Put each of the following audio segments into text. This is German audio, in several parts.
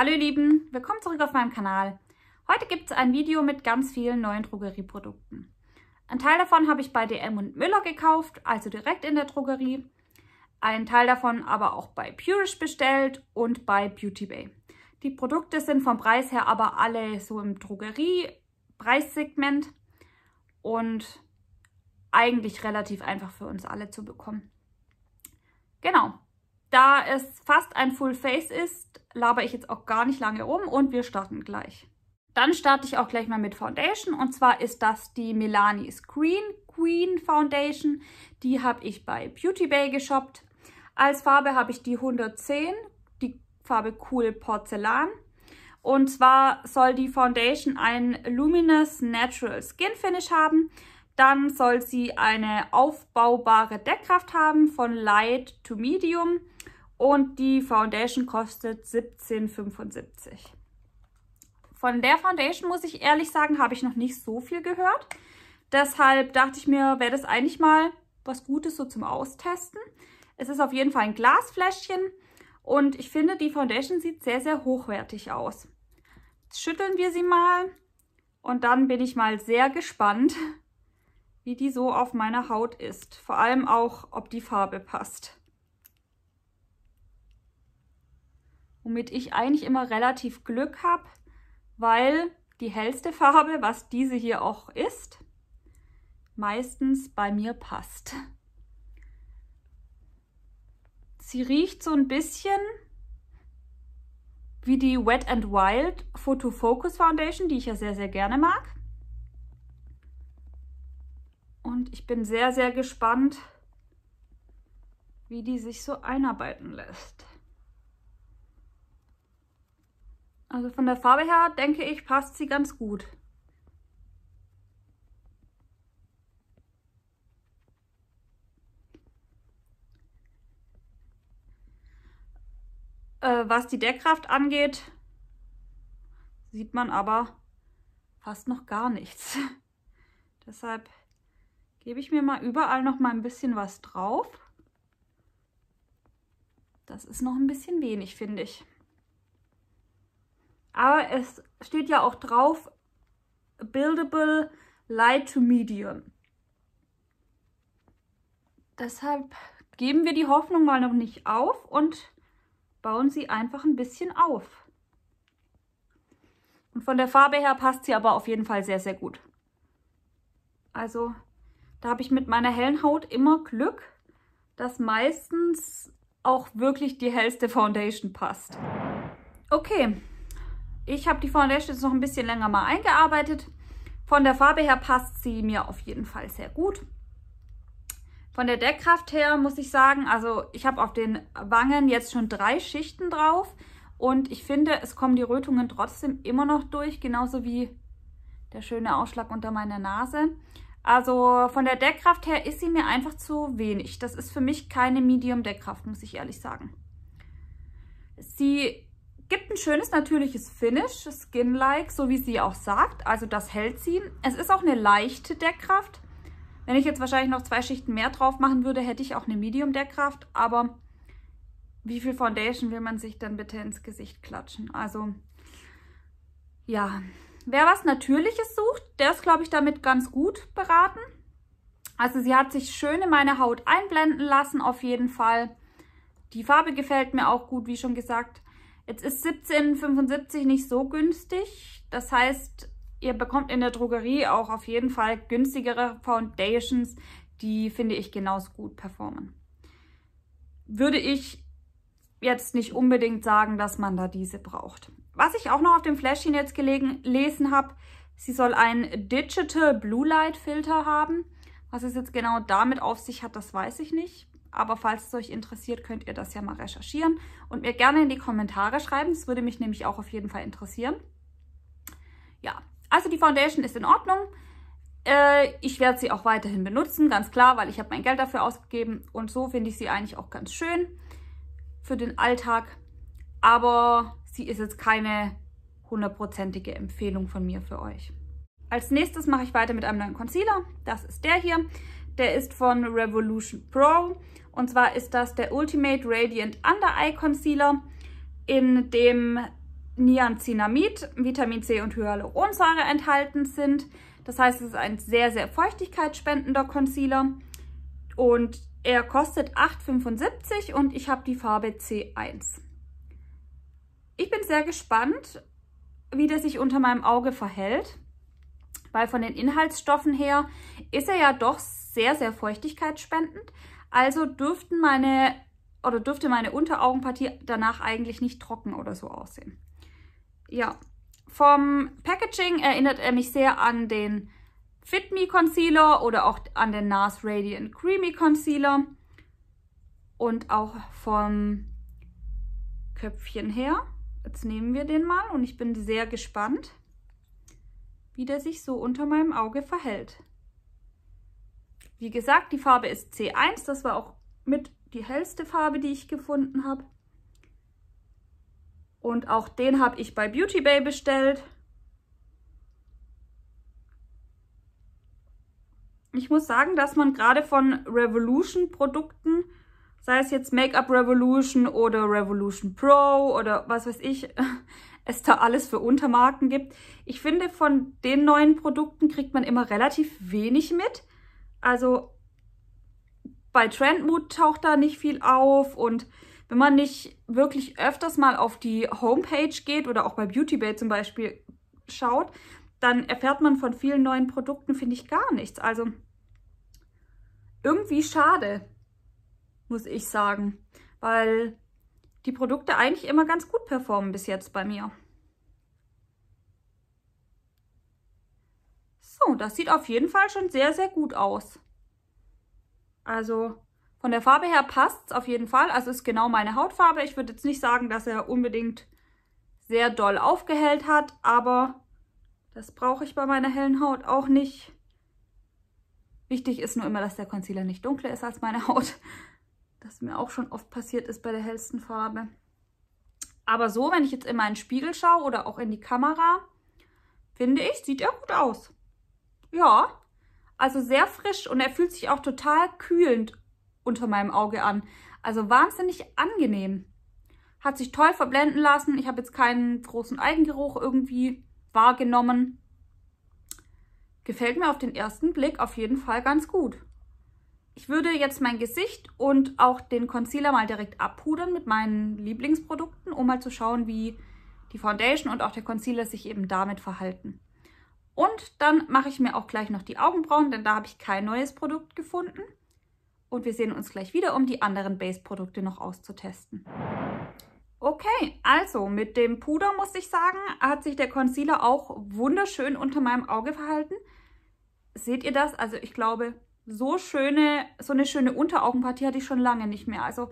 Hallo ihr Lieben, willkommen zurück auf meinem Kanal. Heute gibt es ein Video mit ganz vielen neuen Drogerieprodukten. Ein Teil davon habe ich bei DM und Müller gekauft, also direkt in der Drogerie. Ein Teil davon aber auch bei Purish bestellt und bei Beauty Bay. Die Produkte sind vom Preis her aber alle so im Drogerie-Preissegment und eigentlich relativ einfach für uns alle zu bekommen. Genau, da es fast ein Full Face ist, laber ich jetzt auch gar nicht lange rum und wir starten gleich. Dann starte ich auch gleich mal mit Foundation und zwar ist das die Milani Screen Queen Foundation. Die habe ich bei Beauty Bay geshoppt. Als Farbe habe ich die 110, die Farbe Cool Porzellan. Und zwar soll die Foundation ein Luminous Natural Skin Finish haben. Dann soll sie eine aufbaubare Deckkraft haben von Light to Medium und die Foundation kostet 17,75. Von der Foundation muss ich ehrlich sagen, habe ich noch nicht so viel gehört. Deshalb dachte ich mir, wäre das eigentlich mal was Gutes so zum Austesten. Es ist auf jeden Fall ein Glasfläschchen und ich finde, die Foundation sieht sehr, sehr hochwertig aus. Jetzt schütteln wir sie mal und dann bin ich mal sehr gespannt, wie die so auf meiner Haut ist. Vor allem auch, ob die Farbe passt. Womit ich eigentlich immer relativ Glück habe, weil die hellste Farbe, was diese hier auch ist, meistens bei mir passt. Sie riecht so ein bisschen wie die Wet and Wild Photo Focus Foundation, die ich ja sehr, sehr gerne mag. Und ich bin sehr, sehr gespannt, wie die sich so einarbeiten lässt. Also von der Farbe her, denke ich, passt sie ganz gut. Äh, was die Deckkraft angeht, sieht man aber fast noch gar nichts. Deshalb gebe ich mir mal überall noch mal ein bisschen was drauf. Das ist noch ein bisschen wenig, finde ich. Aber es steht ja auch drauf, Buildable Light to Medium. Deshalb geben wir die Hoffnung mal noch nicht auf und bauen sie einfach ein bisschen auf. Und von der Farbe her passt sie aber auf jeden Fall sehr, sehr gut. Also da habe ich mit meiner hellen Haut immer Glück, dass meistens auch wirklich die hellste Foundation passt. Okay, ich habe die Foundation jetzt noch ein bisschen länger mal eingearbeitet. Von der Farbe her passt sie mir auf jeden Fall sehr gut. Von der Deckkraft her muss ich sagen, also ich habe auf den Wangen jetzt schon drei Schichten drauf und ich finde, es kommen die Rötungen trotzdem immer noch durch, genauso wie der schöne Ausschlag unter meiner Nase. Also von der Deckkraft her ist sie mir einfach zu wenig. Das ist für mich keine Medium-Deckkraft, muss ich ehrlich sagen. Sie gibt ein schönes natürliches Finish, Skin-like, so wie sie auch sagt. Also das hält sie. Es ist auch eine leichte Deckkraft. Wenn ich jetzt wahrscheinlich noch zwei Schichten mehr drauf machen würde, hätte ich auch eine Medium-Deckkraft. Aber wie viel Foundation will man sich dann bitte ins Gesicht klatschen? Also ja, Wer was Natürliches sucht, der ist, glaube ich, damit ganz gut beraten. Also sie hat sich schön in meine Haut einblenden lassen, auf jeden Fall. Die Farbe gefällt mir auch gut, wie schon gesagt. Jetzt ist 17,75 nicht so günstig. Das heißt, ihr bekommt in der Drogerie auch auf jeden Fall günstigere Foundations, die, finde ich, genauso gut performen. Würde ich jetzt nicht unbedingt sagen, dass man da diese braucht. Was ich auch noch auf dem Fläschchen jetzt gelesen habe, sie soll einen Digital Blue Light Filter haben. Was es jetzt genau damit auf sich hat, das weiß ich nicht. Aber falls es euch interessiert, könnt ihr das ja mal recherchieren und mir gerne in die Kommentare schreiben. Das würde mich nämlich auch auf jeden Fall interessieren. Ja, also die Foundation ist in Ordnung. Äh, ich werde sie auch weiterhin benutzen, ganz klar, weil ich habe mein Geld dafür ausgegeben. Und so finde ich sie eigentlich auch ganz schön für den Alltag. Aber sie ist jetzt keine hundertprozentige Empfehlung von mir für euch. Als nächstes mache ich weiter mit einem neuen Concealer. Das ist der hier. Der ist von Revolution Pro. Und zwar ist das der Ultimate Radiant Under Eye Concealer in dem Niacinamid, Vitamin C und Hyaluronsäure enthalten sind. Das heißt, es ist ein sehr, sehr feuchtigkeitsspendender Concealer. Und er kostet 8,75 und ich habe die Farbe C1. Ich bin sehr gespannt, wie der sich unter meinem Auge verhält, weil von den Inhaltsstoffen her ist er ja doch sehr, sehr feuchtigkeitsspendend. Also dürften meine oder dürfte meine Unteraugenpartie danach eigentlich nicht trocken oder so aussehen. Ja, vom Packaging erinnert er mich sehr an den Fit Me Concealer oder auch an den NARS Radiant Creamy Concealer. Und auch vom Köpfchen her Jetzt nehmen wir den mal und ich bin sehr gespannt, wie der sich so unter meinem Auge verhält. Wie gesagt, die Farbe ist C1, das war auch mit die hellste Farbe, die ich gefunden habe. Und auch den habe ich bei Beauty Bay bestellt. Ich muss sagen, dass man gerade von Revolution Produkten sei es jetzt Make-up Revolution oder Revolution Pro oder was weiß ich, es da alles für Untermarken gibt. Ich finde, von den neuen Produkten kriegt man immer relativ wenig mit. Also bei Trendmood taucht da nicht viel auf und wenn man nicht wirklich öfters mal auf die Homepage geht oder auch bei Beautybay zum Beispiel schaut, dann erfährt man von vielen neuen Produkten, finde ich, gar nichts. Also irgendwie schade muss ich sagen, weil die Produkte eigentlich immer ganz gut performen bis jetzt bei mir. So, das sieht auf jeden Fall schon sehr, sehr gut aus. Also von der Farbe her passt es auf jeden Fall. Also ist genau meine Hautfarbe. Ich würde jetzt nicht sagen, dass er unbedingt sehr doll aufgehellt hat, aber das brauche ich bei meiner hellen Haut auch nicht. Wichtig ist nur immer, dass der Concealer nicht dunkler ist als meine Haut das mir auch schon oft passiert ist bei der hellsten Farbe. Aber so, wenn ich jetzt in meinen Spiegel schaue oder auch in die Kamera, finde ich, sieht er gut aus. Ja, also sehr frisch und er fühlt sich auch total kühlend unter meinem Auge an. Also wahnsinnig angenehm. Hat sich toll verblenden lassen. Ich habe jetzt keinen großen Eigengeruch irgendwie wahrgenommen. Gefällt mir auf den ersten Blick auf jeden Fall ganz gut. Ich würde jetzt mein Gesicht und auch den Concealer mal direkt abpudern mit meinen Lieblingsprodukten, um mal halt zu schauen, wie die Foundation und auch der Concealer sich eben damit verhalten. Und dann mache ich mir auch gleich noch die Augenbrauen, denn da habe ich kein neues Produkt gefunden. Und wir sehen uns gleich wieder, um die anderen Base-Produkte noch auszutesten. Okay, also mit dem Puder muss ich sagen, hat sich der Concealer auch wunderschön unter meinem Auge verhalten. Seht ihr das? Also ich glaube, so schöne, so eine schöne Unteraugenpartie hatte ich schon lange nicht mehr. Also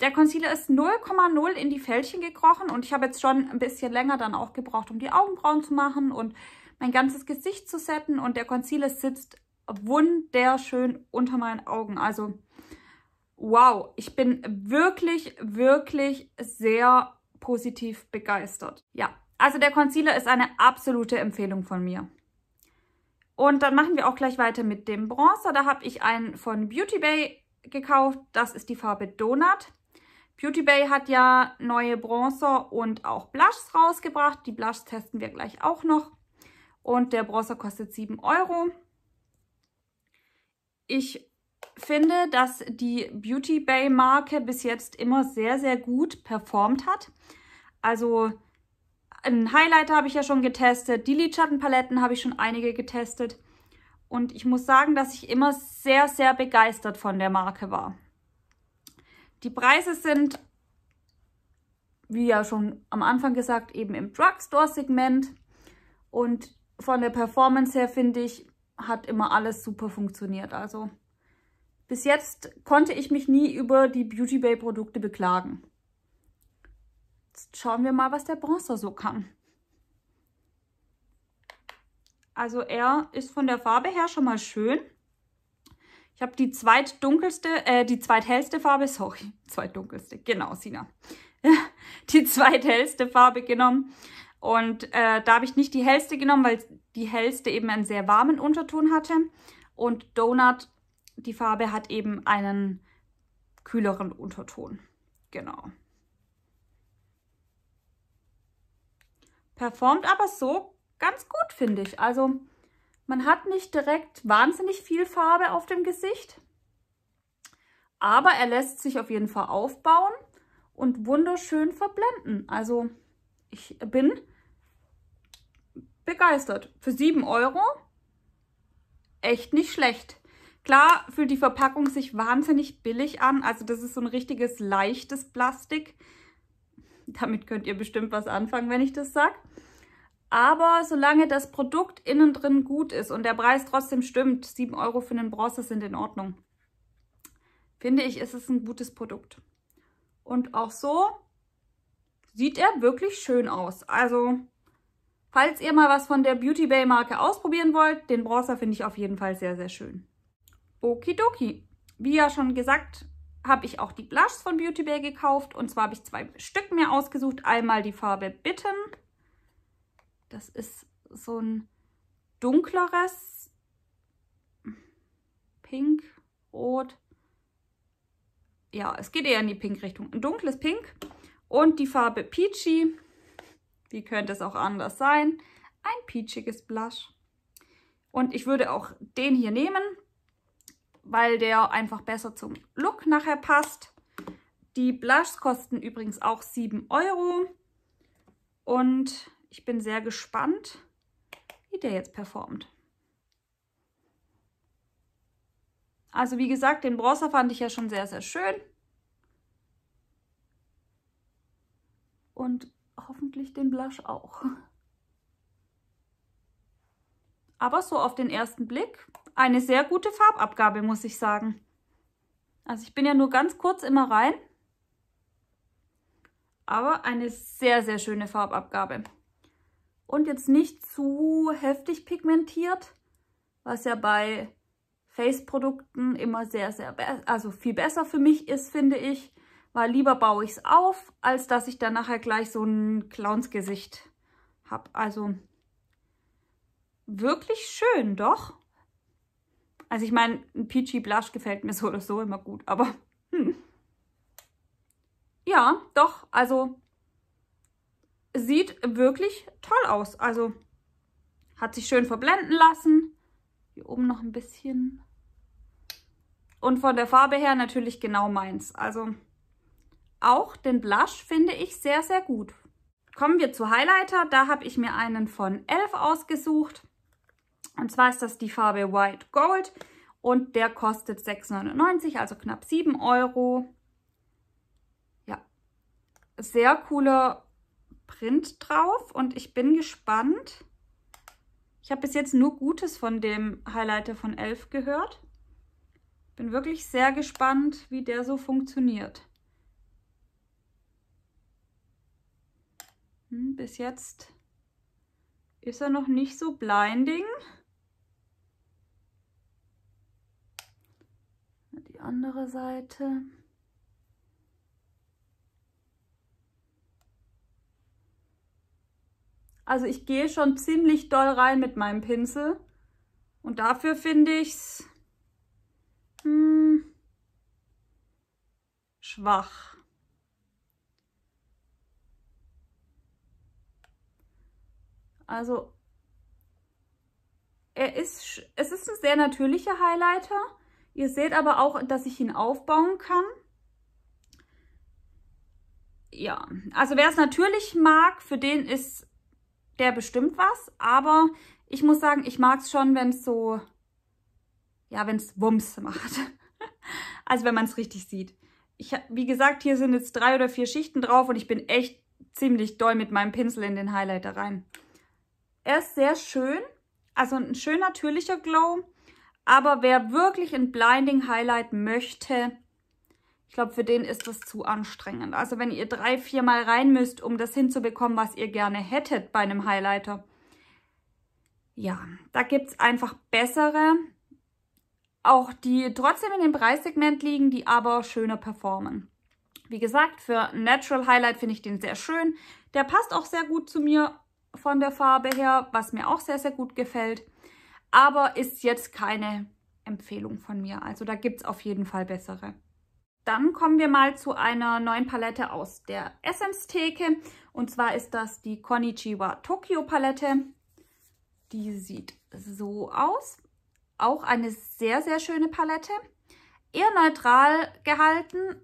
der Concealer ist 0,0 in die Fältchen gekrochen und ich habe jetzt schon ein bisschen länger dann auch gebraucht, um die Augenbrauen zu machen und mein ganzes Gesicht zu setten und der Concealer sitzt wunderschön unter meinen Augen. Also wow, ich bin wirklich, wirklich sehr positiv begeistert. Ja, also der Concealer ist eine absolute Empfehlung von mir. Und dann machen wir auch gleich weiter mit dem Bronzer. Da habe ich einen von Beauty Bay gekauft. Das ist die Farbe Donut. Beauty Bay hat ja neue Bronzer und auch Blushes rausgebracht. Die Blushes testen wir gleich auch noch. Und der Bronzer kostet 7 Euro. Ich finde, dass die Beauty Bay Marke bis jetzt immer sehr, sehr gut performt hat. Also einen Highlighter habe ich ja schon getestet. Die Lidschattenpaletten habe ich schon einige getestet. Und ich muss sagen, dass ich immer sehr, sehr begeistert von der Marke war. Die Preise sind, wie ja schon am Anfang gesagt, eben im Drugstore-Segment. Und von der Performance her, finde ich, hat immer alles super funktioniert. Also bis jetzt konnte ich mich nie über die Beauty Bay Produkte beklagen. Jetzt schauen wir mal, was der Bronzer so kann. Also er ist von der Farbe her schon mal schön. Ich habe die zweitdunkelste, äh, die zweithellste Farbe, sorry, zweitdunkelste, genau, Sina. die zweithellste Farbe genommen. Und äh, da habe ich nicht die hellste genommen, weil die hellste eben einen sehr warmen Unterton hatte. Und Donut, die Farbe hat eben einen kühleren Unterton. Genau. performt aber so ganz gut, finde ich. Also man hat nicht direkt wahnsinnig viel Farbe auf dem Gesicht, aber er lässt sich auf jeden Fall aufbauen und wunderschön verblenden. Also ich bin begeistert. Für 7 Euro echt nicht schlecht. Klar fühlt die Verpackung sich wahnsinnig billig an. Also das ist so ein richtiges leichtes Plastik. Damit könnt ihr bestimmt was anfangen, wenn ich das sage. Aber solange das Produkt innen drin gut ist und der Preis trotzdem stimmt, 7 Euro für einen Bronze sind in Ordnung. Finde ich, ist es ein gutes Produkt. Und auch so sieht er wirklich schön aus. Also, falls ihr mal was von der Beauty Bay Marke ausprobieren wollt, den Bronzer finde ich auf jeden Fall sehr, sehr schön. Okidoki. Wie ja schon gesagt, habe ich auch die Blushs von Beauty Bay gekauft. Und zwar habe ich zwei Stück mir ausgesucht. Einmal die Farbe Bitten. Das ist so ein dunkleres Pink, Rot. Ja, es geht eher in die Pink-Richtung. Ein dunkles Pink. Und die Farbe Peachy. Wie könnte es auch anders sein? Ein peachiges Blush. Und ich würde auch den hier nehmen weil der einfach besser zum Look nachher passt. Die Blushs kosten übrigens auch 7 Euro. Und ich bin sehr gespannt, wie der jetzt performt. Also wie gesagt, den Bronzer fand ich ja schon sehr, sehr schön. Und hoffentlich den Blush auch. Aber so auf den ersten Blick eine sehr gute Farbabgabe, muss ich sagen. Also ich bin ja nur ganz kurz immer rein, aber eine sehr, sehr schöne Farbabgabe. Und jetzt nicht zu heftig pigmentiert, was ja bei Face-Produkten immer sehr, sehr, also viel besser für mich ist, finde ich. Weil lieber baue ich es auf, als dass ich dann nachher gleich so ein Clownsgesicht habe. Also wirklich schön, doch. Also ich meine, ein Peachy Blush gefällt mir so oder so immer gut, aber hm. Ja, doch, also sieht wirklich toll aus. Also hat sich schön verblenden lassen. Hier oben noch ein bisschen. Und von der Farbe her natürlich genau meins. Also auch den Blush finde ich sehr, sehr gut. Kommen wir zu Highlighter. Da habe ich mir einen von e.l.f. ausgesucht. Und zwar ist das die Farbe White Gold und der kostet 6,99, also knapp 7 Euro. Ja, sehr cooler Print drauf und ich bin gespannt. Ich habe bis jetzt nur Gutes von dem Highlighter von Elf gehört. Bin wirklich sehr gespannt, wie der so funktioniert. Hm, bis jetzt ist er noch nicht so blinding. andere Seite. Also ich gehe schon ziemlich doll rein mit meinem Pinsel. Und dafür finde ich's hm, schwach. Also er ist, es ist ein sehr natürlicher Highlighter, Ihr seht aber auch, dass ich ihn aufbauen kann. Ja, also wer es natürlich mag, für den ist der bestimmt was. Aber ich muss sagen, ich mag es schon, wenn es so, ja, wenn es Wumms macht. also wenn man es richtig sieht. Ich, wie gesagt, hier sind jetzt drei oder vier Schichten drauf und ich bin echt ziemlich doll mit meinem Pinsel in den Highlighter rein. Er ist sehr schön, also ein schön natürlicher Glow. Aber wer wirklich ein Blinding Highlight möchte, ich glaube, für den ist das zu anstrengend. Also wenn ihr drei, viermal rein müsst, um das hinzubekommen, was ihr gerne hättet bei einem Highlighter. Ja, da gibt es einfach bessere, auch die trotzdem in dem Preissegment liegen, die aber schöner performen. Wie gesagt, für Natural Highlight finde ich den sehr schön. Der passt auch sehr gut zu mir von der Farbe her, was mir auch sehr, sehr gut gefällt aber ist jetzt keine Empfehlung von mir. Also da gibt es auf jeden Fall bessere. Dann kommen wir mal zu einer neuen Palette aus der Essence-Theke. Und zwar ist das die Konichiwa Tokyo Palette. Die sieht so aus. Auch eine sehr, sehr schöne Palette. Eher neutral gehalten,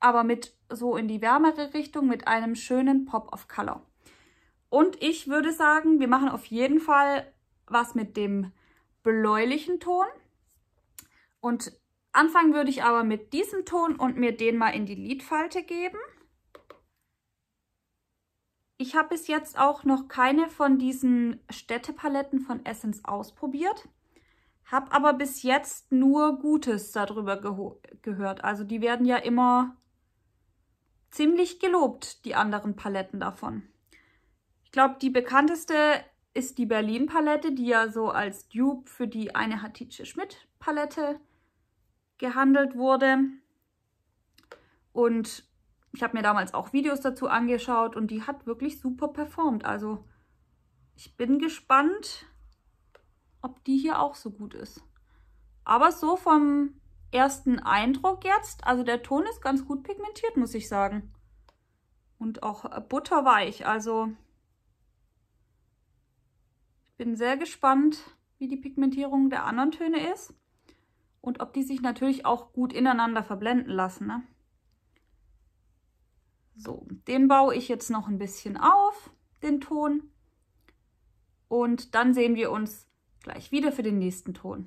aber mit so in die wärmere Richtung mit einem schönen Pop of Color. Und ich würde sagen, wir machen auf jeden Fall was mit dem bläulichen Ton. Und anfangen würde ich aber mit diesem Ton und mir den mal in die Lidfalte geben. Ich habe bis jetzt auch noch keine von diesen Städtepaletten von Essence ausprobiert, habe aber bis jetzt nur Gutes darüber gehört. Also die werden ja immer ziemlich gelobt, die anderen Paletten davon. Ich glaube, die bekannteste ist die Berlin-Palette, die ja so als Dupe für die eine Hatice Schmidt-Palette gehandelt wurde. Und ich habe mir damals auch Videos dazu angeschaut und die hat wirklich super performt. Also ich bin gespannt, ob die hier auch so gut ist. Aber so vom ersten Eindruck jetzt, also der Ton ist ganz gut pigmentiert, muss ich sagen. Und auch butterweich, also bin sehr gespannt, wie die Pigmentierung der anderen Töne ist und ob die sich natürlich auch gut ineinander verblenden lassen. Ne? So, den baue ich jetzt noch ein bisschen auf, den Ton. Und dann sehen wir uns gleich wieder für den nächsten Ton.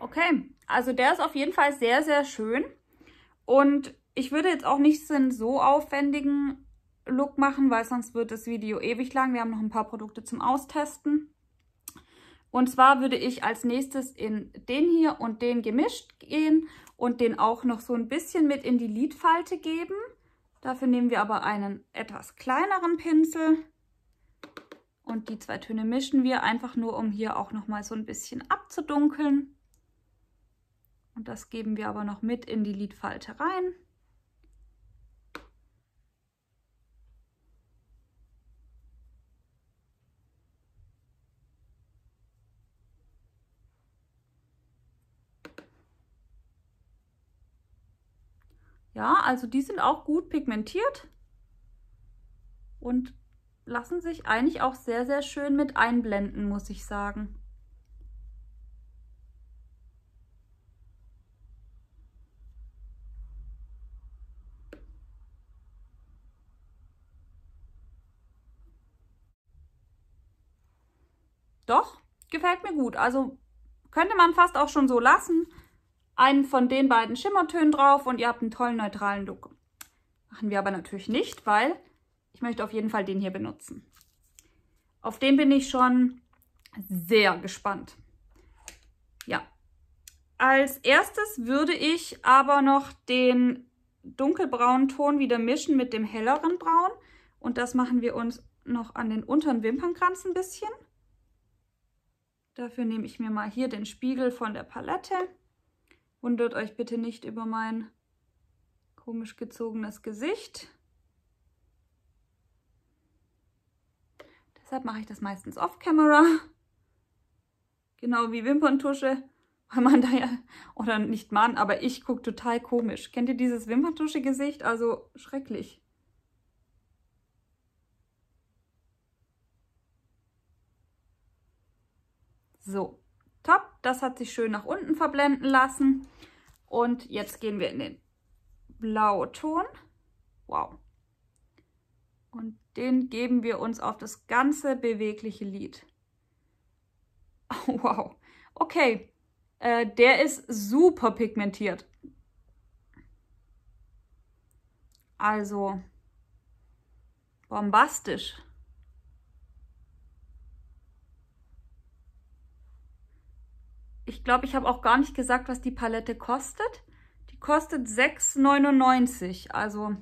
Okay, also der ist auf jeden Fall sehr, sehr schön. Und ich würde jetzt auch nicht so so aufwendigen Look machen, weil sonst wird das Video ewig lang. Wir haben noch ein paar Produkte zum Austesten. Und zwar würde ich als nächstes in den hier und den gemischt gehen und den auch noch so ein bisschen mit in die Lidfalte geben. Dafür nehmen wir aber einen etwas kleineren Pinsel. Und die zwei Töne mischen wir einfach nur, um hier auch noch mal so ein bisschen abzudunkeln. Und das geben wir aber noch mit in die Lidfalte rein. Ja, also die sind auch gut pigmentiert und lassen sich eigentlich auch sehr, sehr schön mit einblenden, muss ich sagen. Doch, gefällt mir gut. Also könnte man fast auch schon so lassen einen von den beiden Schimmertönen drauf und ihr habt einen tollen neutralen Look. Machen wir aber natürlich nicht, weil ich möchte auf jeden Fall den hier benutzen. Auf den bin ich schon sehr gespannt. Ja, als erstes würde ich aber noch den dunkelbraunen Ton wieder mischen mit dem helleren Braun. Und das machen wir uns noch an den unteren Wimpernkranz ein bisschen. Dafür nehme ich mir mal hier den Spiegel von der Palette. Wundert euch bitte nicht über mein komisch gezogenes Gesicht. Deshalb mache ich das meistens off-camera. Genau wie Wimperntusche, weil man da ja, oder nicht man, aber ich gucke total komisch. Kennt ihr dieses Wimperntusche-Gesicht? Also schrecklich. So. Top. Das hat sich schön nach unten verblenden lassen. Und jetzt gehen wir in den Blauton. Wow. Und den geben wir uns auf das ganze bewegliche Lied. wow. Okay. Äh, der ist super pigmentiert. Also bombastisch. ich glaube, ich habe auch gar nicht gesagt, was die Palette kostet. Die kostet 6,99. Also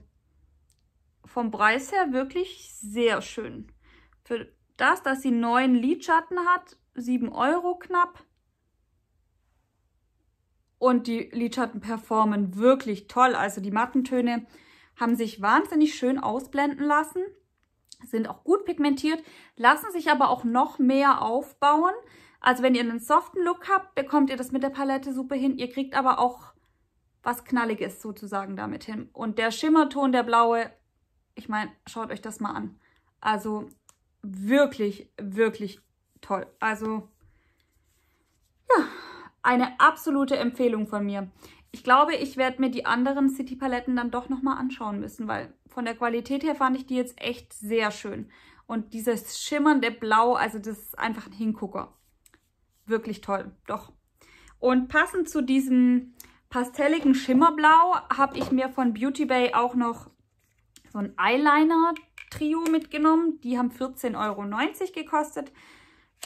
vom Preis her wirklich sehr schön. Für das, dass sie neun Lidschatten hat, 7 Euro knapp. Und die Lidschatten performen wirklich toll. Also die Mattentöne haben sich wahnsinnig schön ausblenden lassen, sind auch gut pigmentiert, lassen sich aber auch noch mehr aufbauen. Also wenn ihr einen soften Look habt, bekommt ihr das mit der Palette super hin. Ihr kriegt aber auch was Knalliges sozusagen damit hin. Und der Schimmerton, der blaue, ich meine, schaut euch das mal an. Also wirklich, wirklich toll. Also ja, eine absolute Empfehlung von mir. Ich glaube, ich werde mir die anderen City-Paletten dann doch nochmal anschauen müssen, weil von der Qualität her fand ich die jetzt echt sehr schön. Und dieses schimmernde Blau, also das ist einfach ein Hingucker wirklich toll, doch. Und passend zu diesem pastelligen Schimmerblau habe ich mir von Beauty Bay auch noch so ein Eyeliner-Trio mitgenommen. Die haben 14,90 Euro gekostet.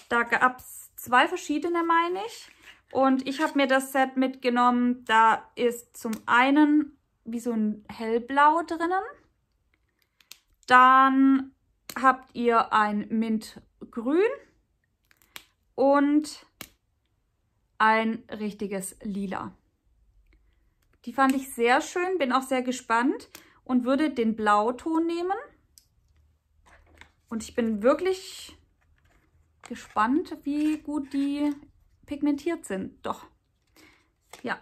Da gab es zwei verschiedene, meine ich. Und ich habe mir das Set mitgenommen. Da ist zum einen wie so ein hellblau drinnen. Dann habt ihr ein Mintgrün und ein richtiges Lila. Die fand ich sehr schön, bin auch sehr gespannt und würde den Blauton nehmen. Und ich bin wirklich gespannt, wie gut die pigmentiert sind. Doch, ja.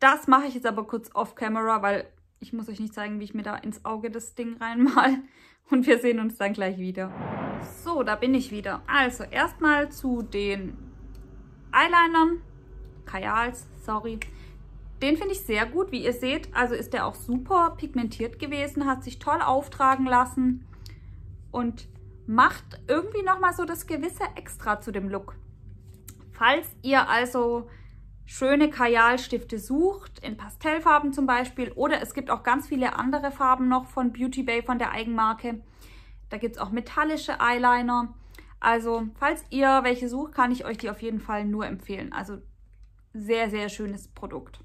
Das mache ich jetzt aber kurz off-camera, weil ich muss euch nicht zeigen, wie ich mir da ins Auge das Ding reinmal und wir sehen uns dann gleich wieder. So, da bin ich wieder. Also erstmal zu den Eyelinern. Kajals, sorry. Den finde ich sehr gut. Wie ihr seht, also ist der auch super pigmentiert gewesen, hat sich toll auftragen lassen und macht irgendwie nochmal so das gewisse Extra zu dem Look. Falls ihr also schöne Kajalstifte sucht, in Pastellfarben zum Beispiel. Oder es gibt auch ganz viele andere Farben noch von Beauty Bay, von der Eigenmarke. Da gibt es auch metallische Eyeliner. Also, falls ihr welche sucht, kann ich euch die auf jeden Fall nur empfehlen. Also, sehr, sehr schönes Produkt.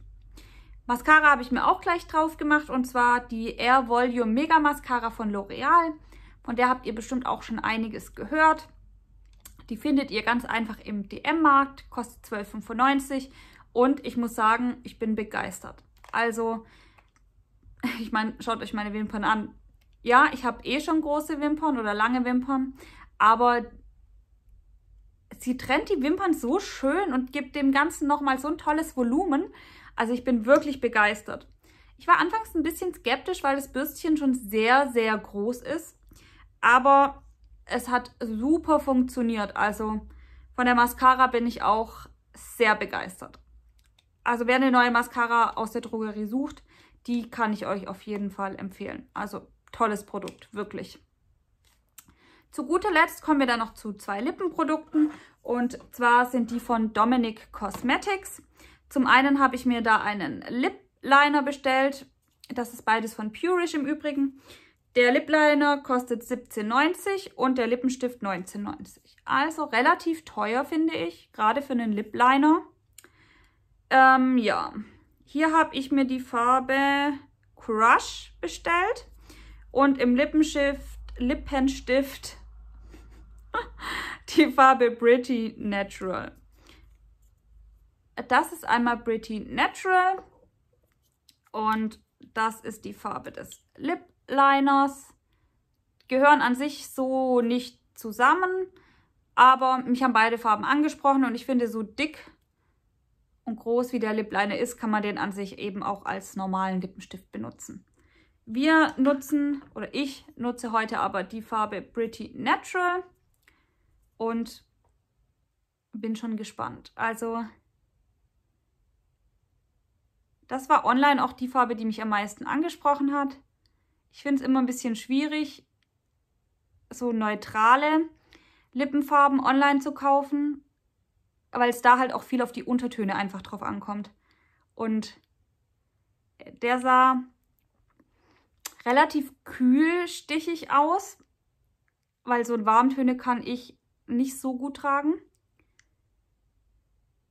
Mascara habe ich mir auch gleich drauf gemacht und zwar die Air Volume Mega Mascara von L'Oreal. Von der habt ihr bestimmt auch schon einiges gehört. Die findet ihr ganz einfach im DM-Markt, kostet 12,95 und ich muss sagen, ich bin begeistert. Also, ich meine, schaut euch meine Wimpern an. Ja, ich habe eh schon große Wimpern oder lange Wimpern, aber sie trennt die Wimpern so schön und gibt dem Ganzen nochmal so ein tolles Volumen. Also ich bin wirklich begeistert. Ich war anfangs ein bisschen skeptisch, weil das Bürstchen schon sehr, sehr groß ist. Aber es hat super funktioniert. Also von der Mascara bin ich auch sehr begeistert. Also wer eine neue Mascara aus der Drogerie sucht, die kann ich euch auf jeden Fall empfehlen. Also tolles Produkt, wirklich. Zu guter Letzt kommen wir dann noch zu zwei Lippenprodukten und zwar sind die von Dominic Cosmetics. Zum einen habe ich mir da einen Lip Liner bestellt. Das ist beides von Purish im Übrigen. Der Lip Liner kostet 17,90 und der Lippenstift 19,90. Also relativ teuer, finde ich, gerade für einen Lipliner. Ähm, ja, hier habe ich mir die Farbe Crush bestellt und im Lippenstift, Lippenstift die Farbe Pretty Natural. Das ist einmal Pretty Natural und das ist die Farbe des Lip Liners gehören an sich so nicht zusammen, aber mich haben beide Farben angesprochen und ich finde, so dick und groß wie der Lip Liner ist, kann man den an sich eben auch als normalen Lippenstift benutzen. Wir nutzen, oder ich nutze heute aber die Farbe Pretty Natural und bin schon gespannt. Also das war online auch die Farbe, die mich am meisten angesprochen hat. Ich finde es immer ein bisschen schwierig, so neutrale Lippenfarben online zu kaufen, weil es da halt auch viel auf die Untertöne einfach drauf ankommt. Und der sah relativ kühlstichig aus, weil so Warmtöne kann ich nicht so gut tragen.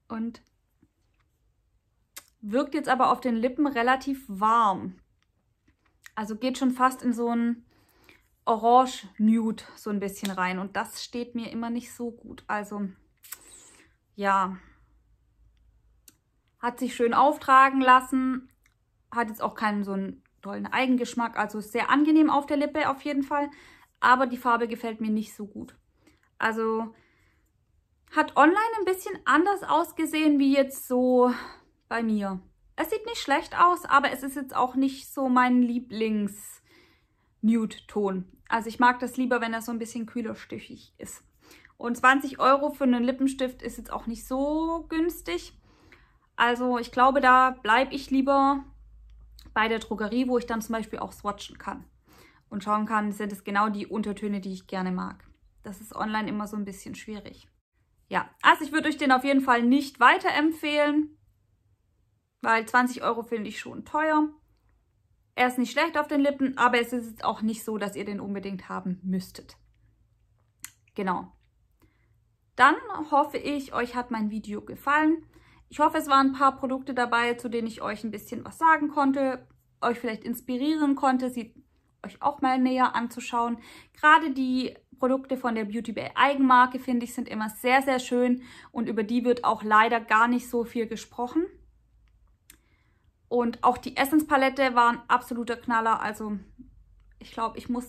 Und wirkt jetzt aber auf den Lippen relativ warm. Also geht schon fast in so ein Orange-Nude so ein bisschen rein. Und das steht mir immer nicht so gut. Also ja, hat sich schön auftragen lassen. Hat jetzt auch keinen so einen tollen Eigengeschmack. Also ist sehr angenehm auf der Lippe auf jeden Fall. Aber die Farbe gefällt mir nicht so gut. Also hat online ein bisschen anders ausgesehen wie jetzt so bei mir. Es sieht nicht schlecht aus, aber es ist jetzt auch nicht so mein Lieblings-Nude-Ton. Also ich mag das lieber, wenn er so ein bisschen kühler stichig ist. Und 20 Euro für einen Lippenstift ist jetzt auch nicht so günstig. Also ich glaube, da bleibe ich lieber bei der Drogerie, wo ich dann zum Beispiel auch swatchen kann. Und schauen kann, sind es genau die Untertöne, die ich gerne mag. Das ist online immer so ein bisschen schwierig. Ja, also ich würde euch den auf jeden Fall nicht weiterempfehlen weil 20 Euro finde ich schon teuer. Er ist nicht schlecht auf den Lippen, aber es ist auch nicht so, dass ihr den unbedingt haben müsstet. Genau. Dann hoffe ich, euch hat mein Video gefallen. Ich hoffe, es waren ein paar Produkte dabei, zu denen ich euch ein bisschen was sagen konnte, euch vielleicht inspirieren konnte, sie euch auch mal näher anzuschauen. Gerade die Produkte von der Beauty Bay Eigenmarke, finde ich, sind immer sehr, sehr schön und über die wird auch leider gar nicht so viel gesprochen. Und auch die Essenspalette war ein absoluter Knaller. Also ich glaube, ich muss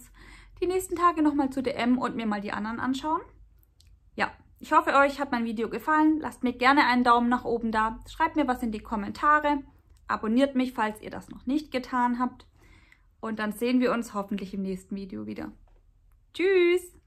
die nächsten Tage nochmal zu DM und mir mal die anderen anschauen. Ja, ich hoffe, euch hat mein Video gefallen. Lasst mir gerne einen Daumen nach oben da. Schreibt mir was in die Kommentare. Abonniert mich, falls ihr das noch nicht getan habt. Und dann sehen wir uns hoffentlich im nächsten Video wieder. Tschüss!